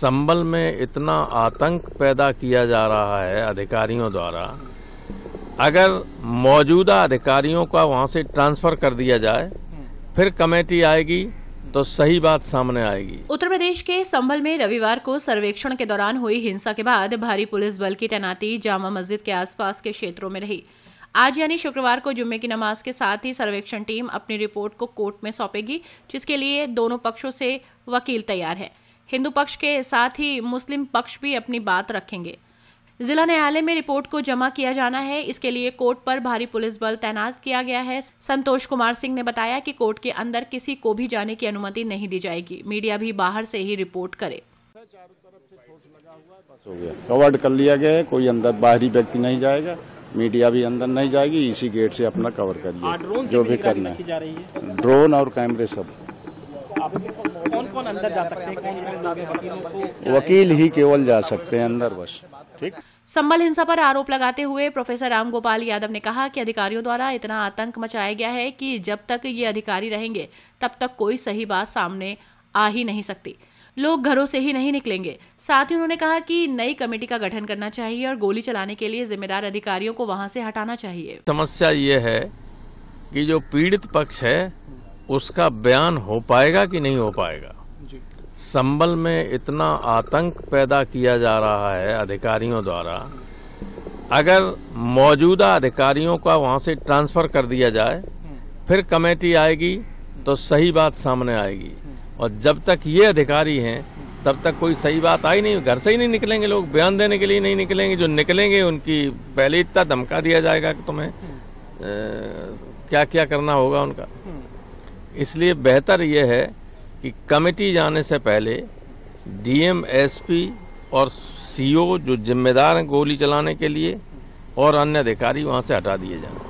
संबल में इतना आतंक पैदा किया जा रहा है अधिकारियों द्वारा अगर मौजूदा अधिकारियों का वहाँ से ट्रांसफर कर दिया जाए फिर कमेटी आएगी तो सही बात सामने आएगी उत्तर प्रदेश के संभल में रविवार को सर्वेक्षण के दौरान हुई हिंसा के बाद भारी पुलिस बल की तैनाती जामा मस्जिद के आसपास के क्षेत्रों में रही आज यानी शुक्रवार को जुम्मे की नमाज के साथ ही सर्वेक्षण टीम अपनी रिपोर्ट को कोर्ट में सौंपेगी जिसके लिए दोनों पक्षों से वकील तैयार हैं हिंदू पक्ष के साथ ही मुस्लिम पक्ष भी अपनी बात रखेंगे जिला न्यायालय में रिपोर्ट को जमा किया जाना है इसके लिए कोर्ट पर भारी पुलिस बल तैनात किया गया है संतोष कुमार सिंह ने बताया कि कोर्ट के अंदर किसी को भी जाने की अनुमति नहीं दी जाएगी मीडिया भी बाहर से ही रिपोर्ट करे कवर्ड कर लिया गया है कोई अंदर बाहरी व्यक्ति नहीं जाएगा मीडिया भी अंदर नहीं जाएगी इसी गेट से अपना कवर कर हाँ, लिया जो भी करना है ड्रोन और कैमरे सब कौन अंदर जा सकते हैं वकील ही केवल जा सकते हैं अंदर बस ठीक संबल हिंसा पर आरोप लगाते हुए प्रोफेसर राम गोपाल यादव ने कहा कि अधिकारियों द्वारा इतना आतंक मचाया गया है कि जब तक ये अधिकारी रहेंगे तब तक कोई सही बात सामने आ ही नहीं सकती लोग घरों से ही नहीं निकलेंगे साथ ही उन्होंने कहा कि नई कमेटी का गठन करना चाहिए और गोली चलाने के लिए जिम्मेदार अधिकारियों को वहां से हटाना चाहिए समस्या ये है कि जो पीड़ित पक्ष है उसका बयान हो पाएगा कि नहीं हो पाएगा संबल में इतना आतंक पैदा किया जा रहा है अधिकारियों द्वारा अगर मौजूदा अधिकारियों का वहां से ट्रांसफ़र कर दिया जाए फिर कमेटी आएगी तो सही बात सामने आएगी और जब तक ये अधिकारी हैं तब तक कोई सही बात आई नहीं घर से ही नहीं निकलेंगे लोग बयान देने के लिए नहीं निकलेंगे जो निकलेंगे उनकी पहले इतना धमका दिया जाएगा कि तुम्हें क्या क्या करना होगा उनका इसलिए बेहतर यह है कि कमेटी जाने से पहले डीएम एसपी और सीओ जो जिम्मेदार हैं गोली चलाने के लिए और अन्य अधिकारी वहां से हटा दिए जाएं